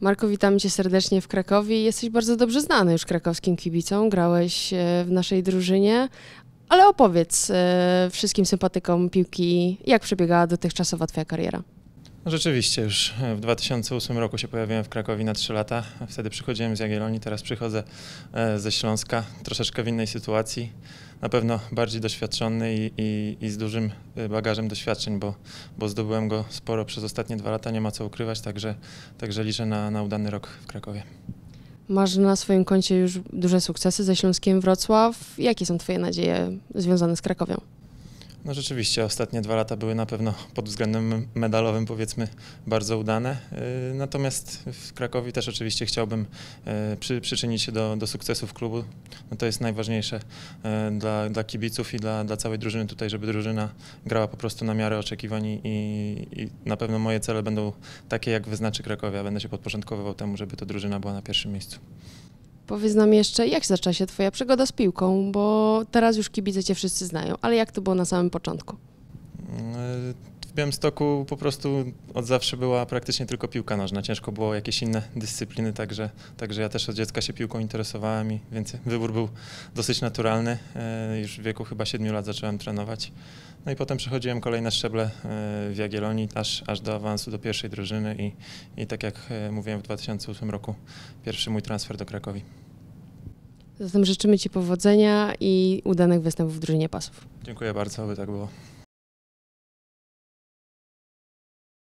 Marko, witamy Cię serdecznie w Krakowie. Jesteś bardzo dobrze znany już krakowskim kibicą. grałeś e, w naszej drużynie, ale opowiedz e, wszystkim sympatykom piłki, jak przebiegała dotychczasowa Twoja kariera. No, rzeczywiście, już e, w 2008 roku się pojawiłem w Krakowie na 3 lata. Wtedy przychodziłem z Jagiellonii, teraz przychodzę ze Śląska, troszeczkę w innej sytuacji na pewno bardziej doświadczony i, i, i, z dużym y, bagażem doświadczeń, bo, bo zdobyłem go sporo przez ostatnie dwa lata, nie ma co ukrywać, także, także liczę na, na udany rok w Krakowie. Masz na swoim koncie już duże sukcesy ze Śląskiem Wrocław. Jakie są Twoje nadzieje związane z Krakowią? No rzeczywiście, ostatnie dwa lata były na pewno pod względem medalowym powiedzmy bardzo udane. Y, natomiast w Krakowie też oczywiście chciałbym y, przy, przyczynić się do, do sukcesów klubu. No to jest najważniejsze y, dla, dla kibiców i dla, dla całej drużyny tutaj, żeby drużyna grała po prostu na miarę oczekiwań i, i na pewno moje cele będą takie, jak wyznaczy Krakowie. Będę się podporządkowywał temu, żeby to drużyna była na pierwszym miejscu. Powiedz nam jeszcze, jak zaczęła się Twoja przygoda z piłką, bo teraz już kibice Cię wszyscy znają, ale jak to było na samym początku? Mm, Białymstoku po prostu od zawsze była praktycznie tylko piłka nożna. Ciężko było jakieś inne dyscypliny, także, także ja też od dziecka się piłką interesowałem i więc wybór był dosyć naturalny. E, już w wieku chyba 7 lat zacząłem trenować. No i potem przechodziłem kolejne szczeble e, w Jagiellonii, aż, aż do awansu do pierwszej drużyny i, i tak jak e, mówiłem w 2008 roku, pierwszy mój transfer do Krakowi. Zatem życzymy Ci powodzenia i udanych występów w drużynie pasów. Dziękuję bardzo, aby tak było.